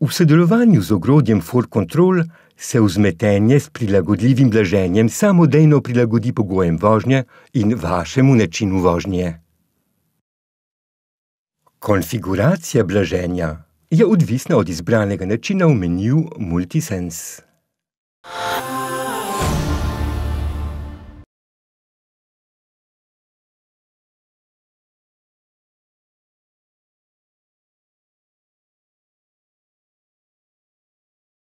V sodelovanju z ogrodjem For Control se vzmetenje s prilagodljivim blaženjem samodejno prilagodi pogojem vožnje in vašemu načinu vožnje. Konfiguracija blaženja je odvisna od izbranega načina v menju Multisense.